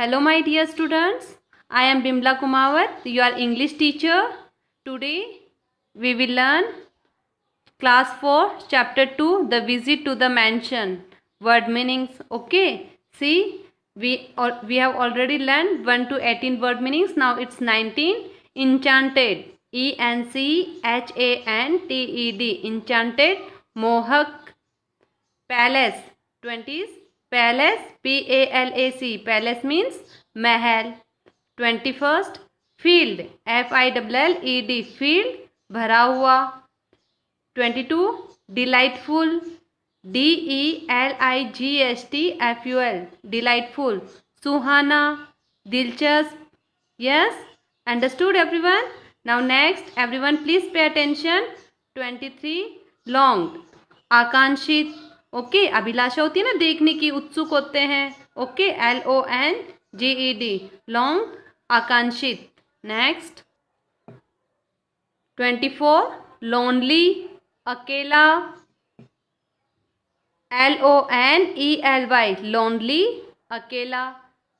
Hello my dear students, I am Bimla Kumawat, your English teacher. Today we will learn class 4 chapter 2 the visit to the mansion word meanings okay see we or, we have already learned 1 to 18 word meanings now it's 19 enchanted e n c h a n t e d enchanted mohawk palace 20s palace P A L A C palace means महल twenty first field F I double L E D field भरा हुआ twenty two delightful D E L I G S T F U L delightful सुहाना दिलचस्प yes understood everyone now next everyone please pay attention twenty three long आकांक्षित okay अभिलाषा होती है ना देखने की उत्सुक होते हैं ओके एल ओ एन जे ई डी लॉन्ग आकांक्षित नेक्स्ट ट्वेंटी फोर लोनली अकेला L O N E L Y lonely अकेला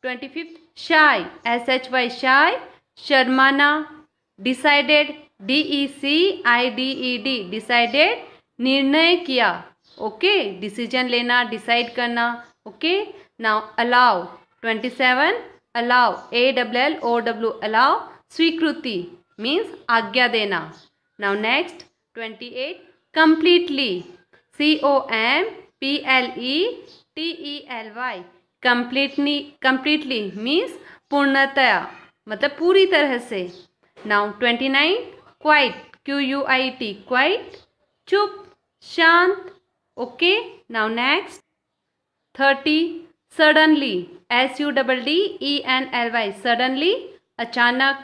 twenty fifth shy S H Y shy शर्माना decided D E C I D E D decided निर्णय किया okay decision लेना decide करना okay now allow twenty seven allow A double L O W allow स्वीकृति means आज्ञा देना now next twenty eight completely C O M P L E T E L Y completely completely means पूर्णतया मतलब पूरी तरह से now twenty nine quiet Q U I T quiet चुप शांत okay now next thirty suddenly S U double D E N L Y suddenly अचानक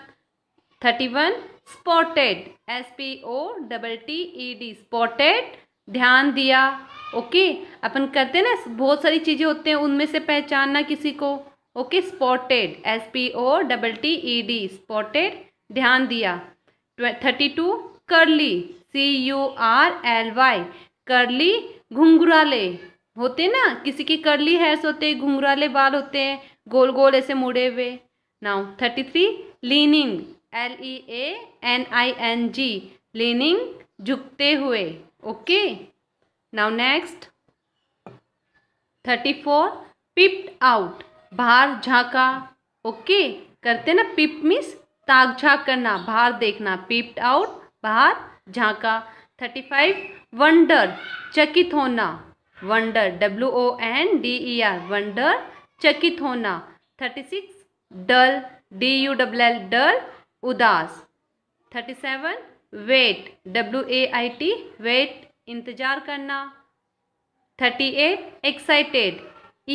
thirty one spotted S P O double T E D spotted ध्यान दिया okay अपन करते हैं ना बहुत सारी चीज़ें होते हैं उनमें से पहचानना किसी को okay spotted S P O double T E D spotted ध्यान दिया thirty two curly C U R L Y curly घुंघराले होते ना किसी के करली हेयर्स होते घुंघराले बाल होते हैं गोल गोल ऐसे मुड़े हुए now thirty three leaning L E A N I N G leaning झुकते हुए okay now next thirty four peeped out बाहर झांका ओके करते ना पिप मीन्स ताक झाक करना बाहर देखना पिप्ड आउट बाहर झांका थर्टी फाइव वंडर चकित होना wonder W O N D E R wonder चकित होना thirty six dull D U double L dull उदास thirty seven wait W A I T wait इंतजार करना thirty eight excited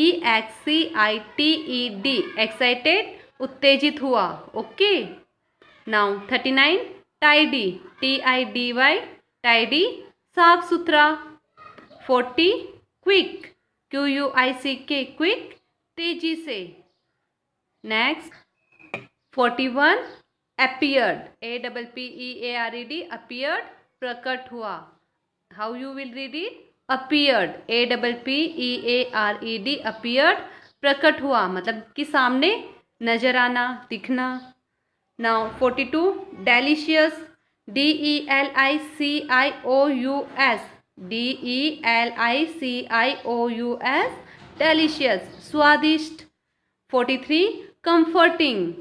E X C I T E D excited उत्तेजित हुआ okay now thirty nine tidy T I D Y tidy साफ सुथरा forty quick Q U I C K quick तेजी से next forty one appeared A double P E A R E D appeared प्रकट हुआ how you will read it appeared A double P E A R E D appeared प्रकट हुआ मतलब कि सामने नजर आना दिखना now forty two delicious D E L I C I O U S D E L I C I O U S delicious स्वादिष्ट forty three comforting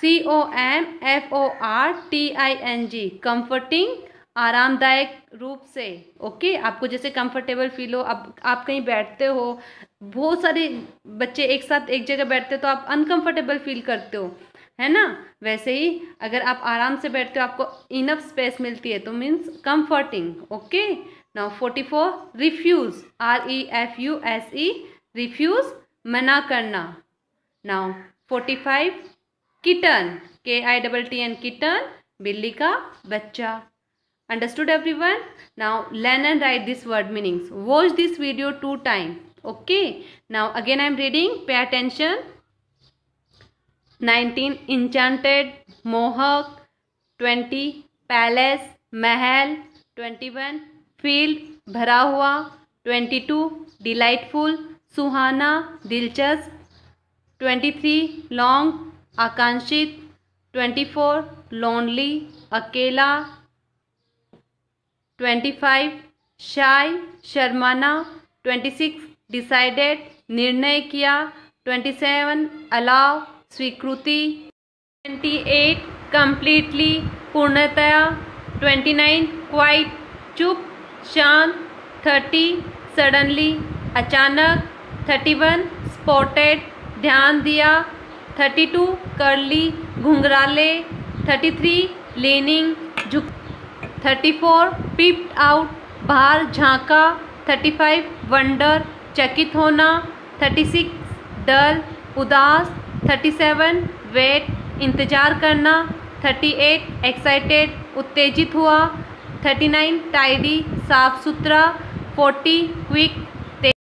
C O M F O R T I N G comforting आरामदायक रूप से okay आपको जैसे comfortable feel हो अब आप कहीं बैठते हो बहुत सारे बच्चे एक साथ एक जगह बैठते हो तो आप अनकम्फर्टेबल फील करते हो है ना वैसे ही अगर आप आराम से बैठते हो आपको इनफ स्पेस मिलती है तो means comforting okay now forty four refuse R E F U S E refuse मना करना now forty five kitten K I double T N kitten बिल्ली का बच्चा understood everyone now learn and write this word meanings watch this video two time okay now again I am reading pay attention nineteen enchanted मोहक twenty palace महल twenty one field भरा हुआ twenty two delightful सुहाना दिलचस्प twenty three long आकांक्षित twenty four lonely अकेला twenty five shy शर्माना twenty six decided निर्णय किया ट्वेंटी सेवन अलाव स्वीकृति 28 कंप्लीटली पूर्णतया 29 क्वाइट चुप शांत 30 सडनली अचानक 31 स्पॉटेड ध्यान दिया 32 करली घुंघराले 33 लेनिंग झुक 34 पिप्ड आउट बाहर झांका 35 वंडर चकित होना 36 डल उदास थर्टी सेवन वेट इंतज़ार करना थर्टी एट एक्साइटेड उत्तेजित हुआ थर्टी नाइन टाइडी साफ़ सुथरा फोर्टी क्विक